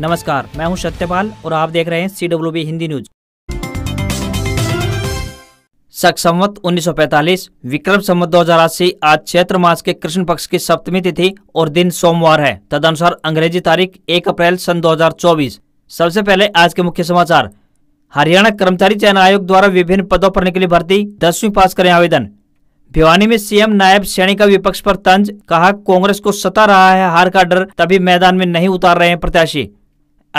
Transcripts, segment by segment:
नमस्कार मैं हूं सत्यपाल और आप देख रहे हैं C W B Hindi news Shaka Samvat 1945 Vikram संवत अस्सी आज क्षेत्र मास के कृष्ण पक्ष की सप्तमी तिथि और दिन सोमवार है तदनुसार अंग्रेजी तारीख 1 अप्रैल सन 2024 सबसे पहले आज के मुख्य समाचार हरियाणा कर्मचारी चयन आयोग द्वारा विभिन्न पदों पर निकली भर्ती दसवीं पास करें आवेदन भिवानी में सीएम नायब सैनी का विपक्ष पर तंज कहा कांग्रेस को सता रहा है हार का डर तभी मैदान में नहीं उतार रहे हैं प्रत्याशी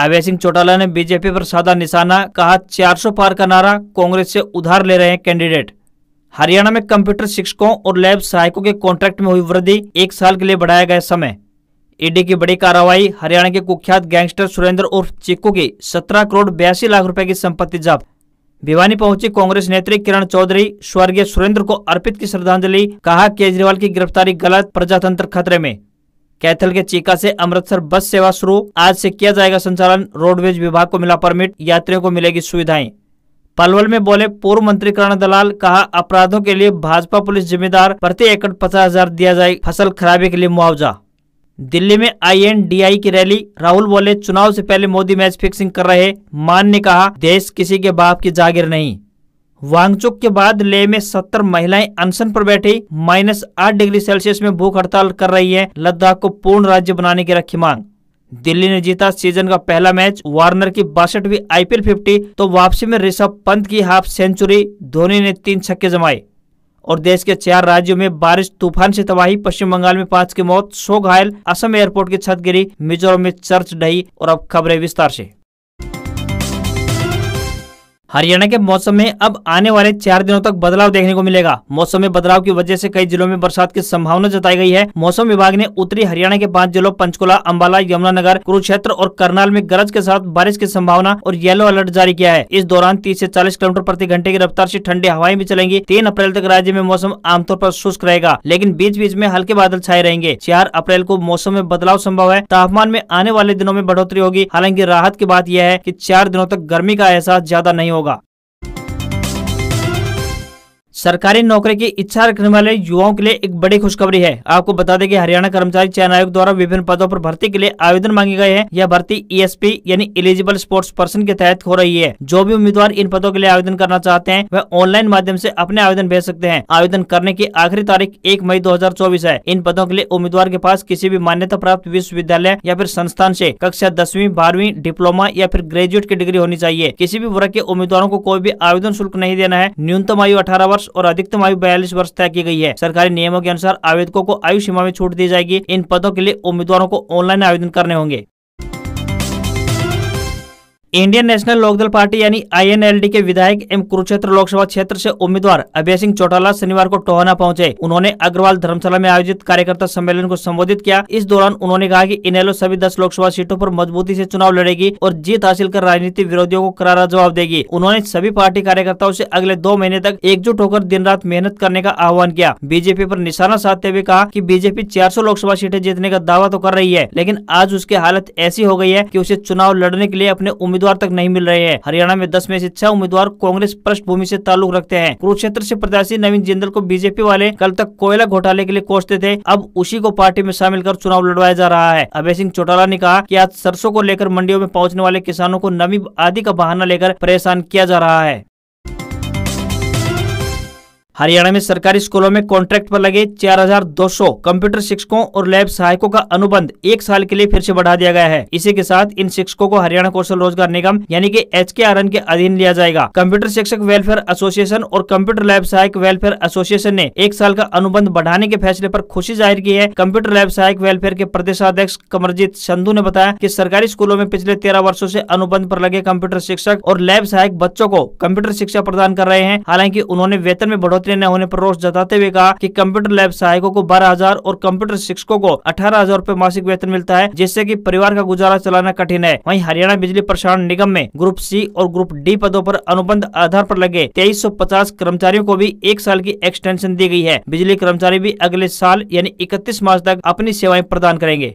अभय सिंह चौटाला ने बीजेपी पर साधा निशाना कहा 400 पार का नारा कांग्रेस से उधार ले रहे हैं कैंडिडेट हरियाणा में कंप्यूटर शिक्षकों और लैब सहायकों के कॉन्ट्रैक्ट में हुई वृद्धि एक साल के लिए बढ़ाया गया समय ईडी की बड़ी कार्रवाई हरियाणा के कुख्यात गैंगस्टर सुरेंद्र उर्फ चिक्कू की 17 करोड़ बयासी लाख रुपए की संपत्ति जब्त भिवानी पहुंची कांग्रेस नेत्री किरण चौधरी स्वर्गीय सुरेंद्र को अर्पित की श्रद्धांजलि कहा केजरीवाल की गिरफ्तारी गलत प्रजातंत्र खतरे में कैथल के चीका से अमृतसर बस सेवा शुरू आज से किया जाएगा संचालन रोडवेज विभाग को मिला परमिट यात्रियों को मिलेगी सुविधाएं पलवल में बोले पूर्व मंत्री कर्ण दलाल कहा अपराधों के लिए भाजपा पुलिस जिम्मेदार प्रति एकड़ पचास हजार दिया जाए फसल खराबी के लिए मुआवजा दिल्ली में आईएनडीआई की रैली राहुल बोले चुनाव से पहले मोदी मैच फिक्सिंग कर रहे मान ने कहा देश किसी के बाप की जागीर नहीं वांगचुक के बाद ले में सत्तर महिलाएं अनशन पर बैठी माइनस आठ डिग्री सेल्सियस में भूख हड़ताल कर रही है लद्दाख को पूर्ण राज्य बनाने की रखी मांग दिल्ली ने जीता सीजन का पहला मैच वार्नर की बासठवीं आईपीएल 50 तो वापसी में ऋषभ पंत की हाफ सेंचुरी धोनी ने तीन छक्के जमाए और देश के चार राज्यों में बारिश तूफान से तबाही पश्चिम बंगाल में पांच की मौत सौ घायल असम एयरपोर्ट की छत गिरी मिजोरम में चर्च ढही और अब खबरें विस्तार से हरियाणा के मौसम में अब आने वाले चार दिनों तक बदलाव देखने को मिलेगा मौसम में बदलाव की वजह से कई जिलों में बरसात की संभावना जताई गई है मौसम विभाग ने उत्तरी हरियाणा के पांच जिलों पंचकुला अम्बाला यमुनानगर कुरुक्षेत्र और करनाल में गरज के साथ बारिश की संभावना और येलो अलर्ट जारी किया है इस दौरान तीस ऐसी चालीस किलोमीटर प्रति घंटे की रफ्तार ऐसी ठंडी हवाएं भी चलेंगी तीन अप्रैल तक राज्य में मौसम आमतौर आरोप शुष्क रहेगा लेकिन बीच बीच में हल्के बादल छाए रहेंगे चार अप्रैल को मौसम में बदलाव संभव है तापमान में आने वाले दिनों में बढ़ोतरी होगी हालांकि राहत की बात यह है की चार दिनों तक गर्मी का एहसास ज्यादा नहीं होगा 너가 सरकारी नौकरी की इच्छा रखने वाले युवाओं के लिए एक बड़ी खुशखबरी है आपको बता दें कि हरियाणा कर्मचारी चयन आयोग द्वारा विभिन्न पदों पर भर्ती के लिए आवेदन मांगे गए हैं यह भर्ती ईएसपी e यानी एलिजिबल स्पोर्ट्स पर्सन के तहत हो रही है जो भी उम्मीदवार इन पदों के लिए आवेदन करना चाहते हैं वह ऑनलाइन माध्यम ऐसी अपने आवेदन भेज सकते हैं आवेदन करने की आखिरी तारीख एक मई दो है इन पदों के लिए उम्मीदवार के पास किसी भी मान्यता प्राप्त विश्वविद्यालय या फिर संस्थान ऐसी कक्षा दसवीं बारहवीं डिप्लोमा या फिर ग्रेजुएट की डिग्री होनी चाहिए किसी भी वर्ग के उम्मीदवारों को कोई भी आवेदन शुल्क नहीं देना है न्यूनतम आयु अठारह वर्ष वर्ष और अधिकतम आयु बयालीस वर्ष तय की गई है सरकारी नियमों के अनुसार आवेदकों को आयु सीमा में छूट दी जाएगी इन पदों के लिए उम्मीदवारों को ऑनलाइन आवेदन करने होंगे इंडियन नेशनल लोकदल पार्टी यानी आईएनएलडी के विधायक एवं कुरुक्षेत्र लोकसभा क्षेत्र से उम्मीदवार अभय सिंह चौटाला शनिवार को टोहना पहुंचे उन्होंने अग्रवाल धर्मशाला में आयोजित कार्यकर्ता सम्मेलन को संबोधित किया इस दौरान उन्होंने कहा कि इनेलो सभी दस लोकसभा सीटों पर मजबूती से चुनाव लड़ेगी और जीत हासिल कर राजनीतिक विरोधियों को करारा जवाब देगी उन्होंने सभी पार्टी कार्यकर्ताओं ऐसी अगले दो महीने तक एकजुट होकर दिन रात मेहनत करने का आह्वान किया बीजेपी आरोप निशाना साधते हुए कहा की बीजेपी चार लोकसभा सीटें जीतने का दावा तो कर रही है लेकिन आज उसकी हालत ऐसी हो गयी है की उसे चुनाव लड़ने के लिए अपने उम्मीद उम्मीदवार तक नहीं मिल रहे हैं हरियाणा में दस में से छह उम्मीदवार कांग्रेस पृष्ठभूमि ऐसी ताल्लुक रखते हैं कुरुक्षेत्र ऐसी प्रत्याशी नवीन जिंदल को बीजेपी वाले कल तक कोयला घोटाले के लिए कोसते थे अब उसी को पार्टी में शामिल कर चुनाव लड़वाया जा रहा है अभय सिंह चौटाला ने कहा की आज सरसों को लेकर मंडियों में पहुँचने वाले किसानों को नमी आदि का बहाना लेकर परेशान किया जा रहा है हरियाणा में सरकारी स्कूलों में कॉन्ट्रैक्ट पर लगे 4,200 कंप्यूटर शिक्षकों और लैब सहायकों का अनुबंध एक साल के लिए फिर से बढ़ा दिया गया है इसी के साथ इन शिक्षकों को हरियाणा कौशल रोजगार निगम यानी कि एच के आर के अधीन लिया जाएगा कंप्यूटर शिक्षक वेलफेयर एसोसिएशन और कंप्यूटर लैब सहायक वेलफेयर एसोसिएशन ने एक साल का अनुबंध बढ़ाने के फैसले आरोप खुशी जाहिर की है कंप्यूटर लैब सहायक वेलफेयर के प्रदेशाध्यक्ष कमरजीत संधु ने बताया की सरकारी स्कूलों में पिछले तेरह वर्षो ऐसी अनुबंध आरोप लगे कंप्यूटर शिक्षक और लैब सहायक बच्चों को कंप्यूटर शिक्षा प्रदान कर रहे हैं हालांकि उन्होंने वेतन में बढ़ोतरी बढ़ोतरी न होने पर रोष जताते हुए कहा कि कंप्यूटर लैब सहायकों को बारह हजार और कंप्यूटर शिक्षकों को अठारह हजार रूपए मासिक वेतन मिलता है जिससे की परिवार का गुजारा चलाना कठिन है वही हरियाणा बिजली प्रसारण निगम में ग्रुप सी और ग्रुप डी पदों आरोप अनुबंध आधार आरोप लगे तेईस कर्मचारियों को भी एक साल की एक्सटेंशन दी गई है बिजली कर्मचारी भी अगले साल यानी इकतीस मार्च तक अपनी सेवाएं प्रदान करेंगे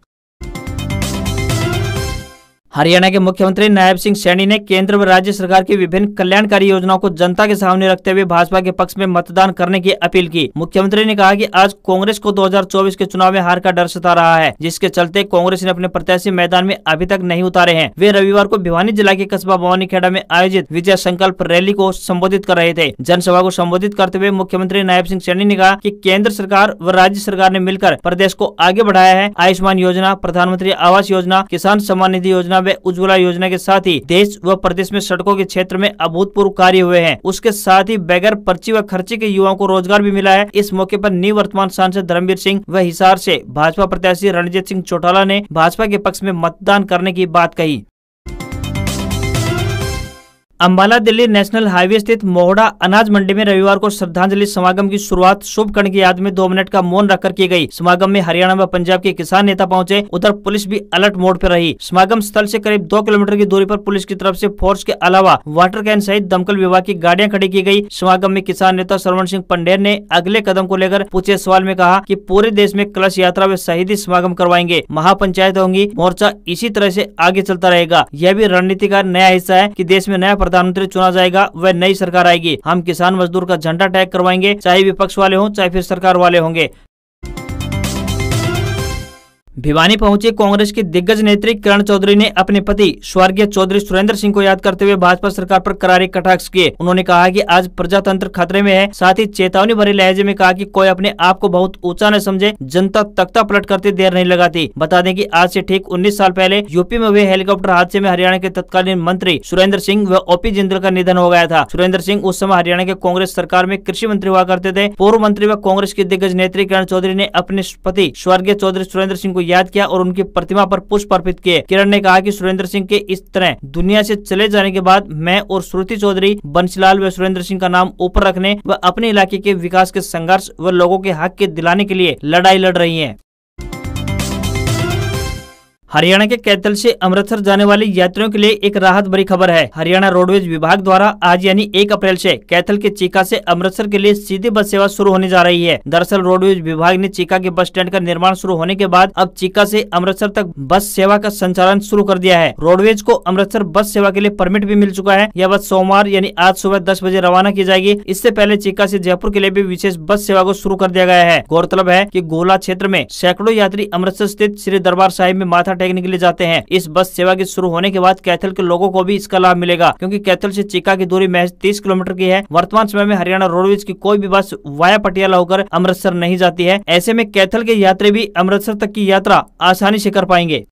हरियाणा के मुख्यमंत्री नायब सिंह सैनी ने केंद्र व राज्य सरकार की विभिन्न कल्याणकारी योजनाओं को जनता के सामने रखते हुए भाजपा के पक्ष में मतदान करने की अपील की मुख्यमंत्री ने कहा कि आज कांग्रेस को 2024 के चुनाव में हार का डर सता रहा है जिसके चलते कांग्रेस ने अपने प्रत्याशी मैदान में अभी तक नहीं उतारे हैं वे रविवार को भिवानी जिला के कस्बा भवानी खेड़ा में आयोजित विजय संकल्प रैली को संबोधित कर रहे थे जनसभा को संबोधित करते हुए मुख्यमंत्री नायब सिंह सैनी ने कहा की केंद्र सरकार व राज्य सरकार ने मिलकर प्रदेश को आगे बढ़ाया है आयुष्मान योजना प्रधानमंत्री आवास योजना किसान सम्मान निधि योजना योजना व उज्ज्वला योजना के साथ ही देश व प्रदेश में सड़कों के क्षेत्र में अभूतपूर्व कार्य हुए हैं उसके साथ ही बगैर पर्ची व खर्चे के युवाओं को रोजगार भी मिला है इस मौके पर निवर्तमान सांसद धर्मवीर सिंह व हिसार से भाजपा प्रत्याशी रणजीत सिंह चौटाला ने भाजपा के पक्ष में मतदान करने की बात कही अम्बाला दिल्ली नेशनल हाईवे स्थित मोहड़ा अनाज मंडी में रविवार को श्रद्धांजलि समागम की शुरुआत शुभ कर्ण की याद में दो मिनट का मौन रखकर की गई समागम में हरियाणा व पंजाब के किसान नेता पहुंचे उधर पुलिस भी अलर्ट मोड पर रही समागम स्थल से करीब दो किलोमीटर की दूरी पर पुलिस की तरफ से फोर्स के अलावा वाटर कैन सहित दमकल विभाग की गाड़ियाँ खड़ी की गयी समागम में किसान नेता श्रवण सिंह पंडेर ने अगले कदम को लेकर पूछे सवाल में कहा की पूरे देश में कलश यात्रा व शहीदी समागम करवाएंगे महापंचायत होंगी मोर्चा इसी तरह ऐसी आगे चलता रहेगा यह भी रणनीति का नया हिस्सा है की देश में नया प्रधानमंत्री चुना जाएगा वह नई सरकार आएगी हम किसान मजदूर का झंडा टैग करवाएंगे चाहे विपक्ष वाले हों चाहे फिर सरकार वाले होंगे भिवानी पहुंचे कांग्रेस के दिग्गज नेत्री किरण चौधरी ने अपने पति स्वर्गीय चौधरी सुरेंद्र सिंह को याद करते हुए भाजपा सरकार पर करारे कटाक्ष किए उन्होंने कहा कि आज प्रजातंत्र खतरे में है साथ ही चेतावनी भरे लहजे में कहा कि कोई अपने आप को बहुत ऊंचा न समझे जनता तख्ता पलट करते देर नहीं लगाती बता दें की आज ऐसी ठीक उन्नीस साल पहले यूपी में हुए हेलीकॉप्टर हादसे में हरियाणा के तत्कालीन मंत्री सुरेंद्र सिंह व ओपी जिंदल का निधन हो गया था सुरेंद्र सिंह उस समय हरियाणा के कांग्रेस सरकार में कृषि मंत्री हुआ करते थे पूर्व मंत्री व कांग्रेस के दिग्गज नेत्री किरण चौधरी ने अपने पति स्वर्गीय चौधरी सुरेंद्र सिंह को याद किया और उनकी प्रतिमा पर पुष्प अर्पित किए किरण ने कहा कि सुरेंद्र सिंह के इस तरह दुनिया से चले जाने के बाद मैं और श्रुति चौधरी बंसीलाल व सुरेंद्र सिंह का नाम ऊपर रखने व अपने इलाके के विकास के संघर्ष व लोगों के हक के दिलाने के लिए लड़ाई लड़ रही है हरियाणा के कैथल से अमृतसर जाने वाले यात्रियों के लिए एक राहत भरी खबर है हरियाणा रोडवेज विभाग द्वारा आज यानी एक अप्रैल से कैथल के चीका से अमृतसर के लिए सीधी बस सेवा शुरू होने जा रही है दरअसल रोडवेज विभाग ने चीका के बस स्टैंड का निर्माण शुरू होने के बाद अब चीका से अमृतसर तक बस सेवा का संचालन शुरू कर दिया है रोडवेज को अमृतसर बस सेवा के लिए परमिट भी मिल चुका है यह बस सोमवार यानी आज सुबह दस बजे रवाना की जाएगी इससे पहले चीका ऐसी जयपुर के लिए भी विशेष बस सेवा को शुरू कर दिया गया है गौरतलब है की गोला क्षेत्र में सैकड़ों यात्री अमृतसर स्थित श्री दरबार साहिब में माथा टेकने के लिए जाते हैं इस बस सेवा के शुरू होने के बाद कैथल के लोगों को भी इसका लाभ मिलेगा क्योंकि कैथल से चिका की दूरी महज तीस किलोमीटर की है वर्तमान समय में हरियाणा रोडवेज की कोई भी बस वाया पटियाला होकर अमृतसर नहीं जाती है ऐसे में कैथल के यात्री भी अमृतसर तक की यात्रा आसानी से कर पाएंगे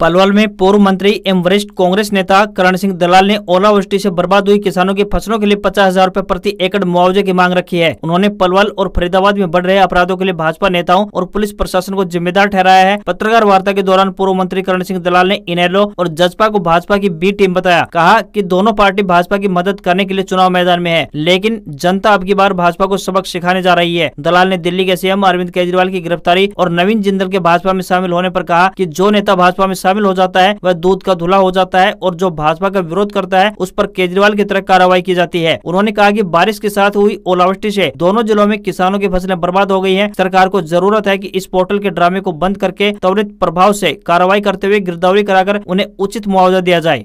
पलवल में पूर्व मंत्री एवं वरिष्ठ कांग्रेस नेता करण सिंह दलाल ने ओलावृष्टि से बर्बाद हुई किसानों की फसलों के लिए पचास हजार रूपए प्रति एकड़ मुआवजे की मांग रखी है उन्होंने पलवल और फरीदाबाद में बढ़ रहे अपराधों के लिए भाजपा नेताओं और पुलिस प्रशासन को जिम्मेदार ठहराया है पत्रकार वार्ता के दौरान पूर्व मंत्री करण सिंह दलाल ने इनेलो और जजपा को भाजपा की बी टीम बताया कहा की दोनों पार्टी भाजपा की मदद करने के लिए चुनाव मैदान में है लेकिन जनता अब की बार भाजपा को सबक सिखाने जा रही है दलाल ने दिल्ली के सीएम अरविंद केजरीवाल की गिरफ्तारी और नवीन जिंदल के भाजपा में शामिल होने आरोप कहा की जो नेता भाजपा में शामिल हो जाता है वह दूध का धुला हो जाता है और जो भाजपा का विरोध करता है उस पर केजरीवाल की तरह कार्रवाई की जाती है उन्होंने कहा की बारिश के साथ हुई ओलावृष्टि ऐसी दोनों जिलों में किसानों की फसलें बर्बाद हो गयी है सरकार को जरूरत है की इस पोर्टल के ड्रामे को बंद करके त्वरित प्रभाव ऐसी कार्रवाई करते हुए गिरदावरी कराकर उन्हें उचित मुआवजा दिया जाए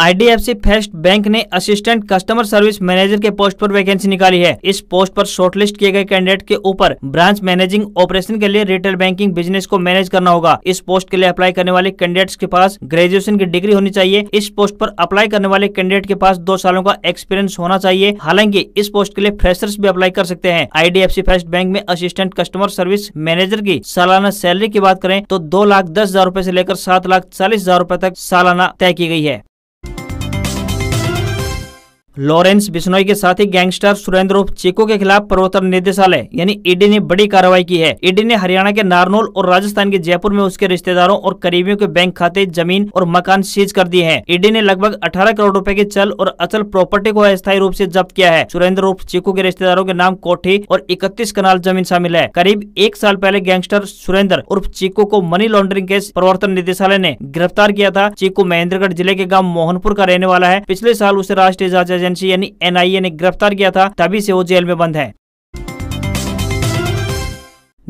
आईडीएफसी फर्स्ट बैंक ने असिस्टेंट कस्टमर सर्विस मैनेजर के पोस्ट पर वैकेंसी निकाली है इस पोस्ट पर शॉर्टलिस्ट किए गए कैंडिडेट के ऊपर ब्रांच मैनेजिंग ऑपरेशन के लिए रिटेल बैंकिंग बिजनेस को मैनेज करना होगा इस पोस्ट के लिए अप्लाई करने वाले कैंडिडेट्स के पास ग्रेजुएशन की डिग्री होनी चाहिए इस पोस्ट पर अप्लाई करने वाले कैंडिडेट के पास दो सालों का एक्सपीरियंस होना चाहिए हालांकि इस पोस्ट के लिए फ्रेशर्स भी अप्लाई कर सकते हैं आईडीएफसी फर्स्ट बैंक में असिस्टेंट कस्टमर सर्विस मैनेजर की सालाना सैलरी की बात करें तो दो लाख दस हजार रूपए ऐसी लेकर सात लाख चालीस हजार रूपए तक सालाना तय की गई है लॉरेंस बिश्नोई के साथ ही गैंगस्टर सुरेंद्र चेको के खिलाफ प्रवर्तन निदेशालय यानी ईडी ने बड़ी कार्रवाई की है ईडी ने हरियाणा के नारनोल और राजस्थान के जयपुर में उसके रिश्तेदारों और करीबियों के बैंक खाते जमीन और मकान सीज कर दिए हैं ईडी ने लगभग 18 करोड़ रुपए के चल और अचल प्रॉपर्टी को अस्थायी रूप ऐसी जब्त किया है सुरेंद्र रूप चेको के रिश्तेदारों के नाम कोठी और इकतीस कनाल जमीन शामिल है करीब एक साल पहले गैंगस्टर सुरेंद्र उर्फ चीको को मनी लॉन्ड्रिंग केस प्रवर्तन निदेशालय ने गिरफ्तार किया था चीको महेंद्रगढ़ जिले के गाँव मोहनपुर का रहने वाला है पिछले साल उसे राष्ट्रीय जांच एजेंसी यानी एनआईए ने गिरफ्तार किया था तभी से वो जेल में बंद है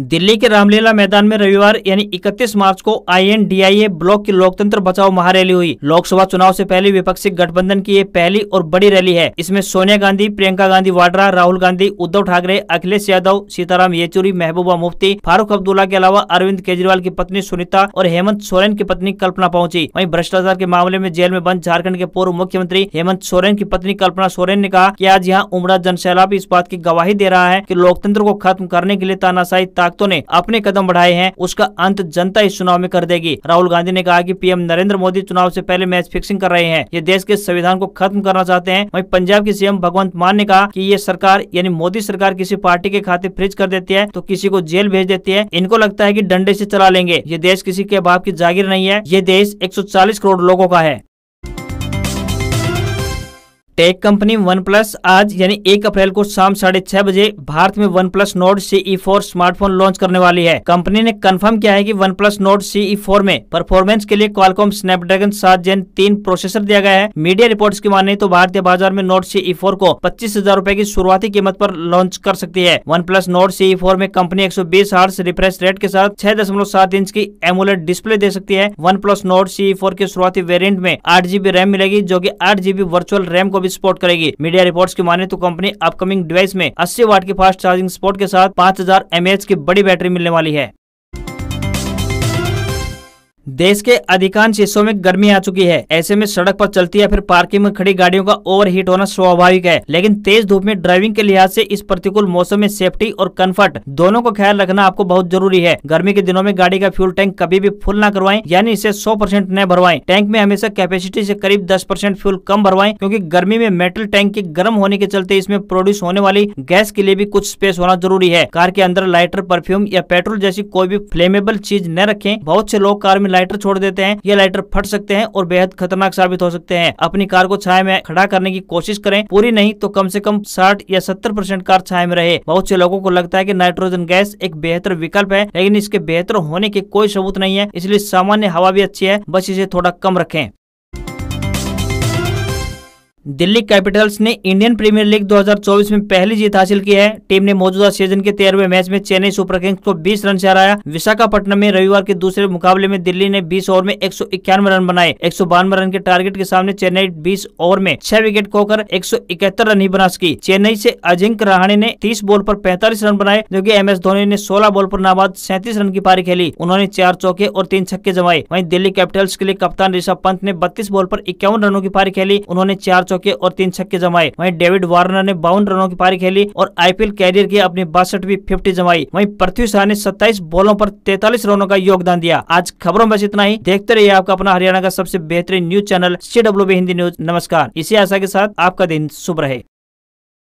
दिल्ली के रामलीला मैदान में रविवार यानी 31 मार्च को आईएनडीआईए ब्लॉक की लोकतंत्र बचाओ महारैली हुई लोकसभा चुनाव से पहले विपक्षी गठबंधन की ये पहली और बड़ी रैली है इसमें सोनिया गांधी प्रियंका गांधी वाड्रा राहुल गांधी उद्धव ठाकरे अखिलेश यादव सीताराम येचुरी महबूबा मुफ्ती फारूक अब्दुल्ला के अलावा अरविंद केजरीवाल की पत्नी सुनीता और हेमंत सोरेन की पत्नी कल्पना पहुंची वही भ्रष्टाचार के मामले में जेल में बंद झारखण्ड के पूर्व मुख्यमंत्री हेमंत सोरेन की पत्नी कल्पना सोरेन ने कहा की आज यहाँ उमड़ा जनसैलाब इस बात की गवाही दे रहा है की लोकतंत्र को खत्म करने के लिए तानाशाही ताकतों ने अपने कदम बढ़ाए हैं उसका अंत जनता इस चुनाव में कर देगी राहुल गांधी ने कहा कि पीएम नरेंद्र मोदी चुनाव से पहले मैच फिक्सिंग कर रहे हैं ये देश के संविधान को खत्म करना चाहते हैं वही पंजाब के सीएम भगवंत मान ने कहा की ये सरकार यानी मोदी सरकार किसी पार्टी के खाते फ्रिज कर देती है तो किसी को जेल भेज देती है इनको लगता है की डंडे ऐसी चला लेंगे ये देश किसी के बाप की जागीर नहीं है ये देश एक करोड़ लोगों का है टेक कंपनी वन प्लस आज यानी एक अप्रैल को शाम साढ़े छह बजे भारत में one plus Nord CE four smartphone launch करने वाली है कंपनी ने कंफर्म किया है कि one plus Nord CE four में परफॉर्मेंस के लिए क्वालकॉम स्नैपड्रैगन सात जेन तीन प्रोसेसर दिया गया है मीडिया रिपोर्ट्स की माने तो भारतीय बाजार में नोट सीई फोर को पच्चीस हजार रूपए की शुरुआती कीमत पर लॉन्च कर सकती है one plus Nord CE four में कंपनी एक सौ बीस रिफ्रेश रेट के साथ छह दशमलव सात इंच की एमुलेट डिस्प्ले दे सकती है one plus Nord CE four के शुरुआती वेरियंट में आठ जीबी रैम मिलेगी जो की आठ जीबी वर्चुअल रैम को भी भी सपोर्ट करेगी मीडिया रिपोर्ट्स की माने तो कंपनी अपकमिंग डिवाइस में 80 वाट के फास्ट चार्जिंग सपोर्ट के साथ 5000 हजार की बड़ी बैटरी मिलने वाली है देश के अधिकांश हिस्सों में गर्मी आ चुकी है ऐसे में सड़क पर चलती या फिर पार्किंग में खड़ी गाड़ियों का ओवरहीट होना स्वाभाविक है लेकिन तेज धूप में ड्राइविंग के लिहाज से इस प्रतिकूल मौसम में सेफ्टी और कंफर्ट दोनों का ख्याल रखना आपको बहुत जरूरी है गर्मी के दिनों में गाड़ी का फ्यूल टैंक कभी भी फुल न करवाए यानी इसे सौ परसेंट न भरवाएं टैंक में हमेशा कैपेसिटी ऐसी करीब दस परसेंट फ्यूल कम भरवाएं क्यूँकी गर्मी में मेटल टैंक के गर्म होने के चलते इसमें प्रोड्यूस होने वाली गैस के लिए भी कुछ स्पेस होना जरूरी है कार के अंदर लाइटर परफ्यूम या पेट्रोल जैसी कोई भी फ्लेमेबल चीज न रखे बहुत से लोग कार में में लाइटर छोड़ देते हैं ये लाइटर फट सकते हैं और बेहद खतरनाक साबित हो सकते हैं अपनी कार को छाया में खड़ा करने की कोशिश करें पूरी नहीं तो कम से कम साठ या सत्तर परसेंट कार छाया में रहे बहुत से लोगों को लगता है की नाइट्रोजन गैस एक बेहतर विकल्प है लेकिन इसके बेहतर होने के कोई सबूत नहीं है इसलिए सामान्य हवा भी अच्छी है बस इसे थोड़ा कम रखें दिल्ली कैपिटल्स ने इंडियन प्रीमियर लीग 2024 में पहली जीत हासिल की है टीम ने मौजूदा सीजन के तेरहवें मैच में चेन्नई सुपर किंग्स को 20 रन से हराया विशाखापट्टनम में रविवार के दूसरे मुकाबले में दिल्ली ने 20 ओवर में एक रन बनाए एक रन के टारगेट के सामने चेन्नई 20 ओवर में छह विकेट खोकर एक रन ही बना सकी चेन्नई ऐसी अजिंक रहाणे ने तीस बॉल आरोप पैंतालीस रन बनाए जबकि एम धोनी ने सोलह बॉल आरोप नाबाद सैंतीस रन की पारी खेली उन्होंने चार चौके और तीन छक्के जमाए वही दिल्ली कैपिटल्स के लिए कप्तान ऋषभ पंत ने बत्तीस बॉल आरोप इक्यावन रनों की पारी खेली उन्होंने चार चौके चौके और तीन छक्के जमाए वहीं डेविड वार्नर ने बावन रनों की पारी खेली और आईपीएल कैरियर की अपनी बासठवीं फिफ्टी जमाई वहीं पृथ्वी शाह ने सत्ताईस बॉलों पर तैतालीस रनों का योगदान दिया आज खबरों में इतना ही देखते रहिए आपका अपना हरियाणा का सबसे बेहतरीन news channel C Hindi news नमस्कार इसी आशा के साथ आपका दिन शुभ रहे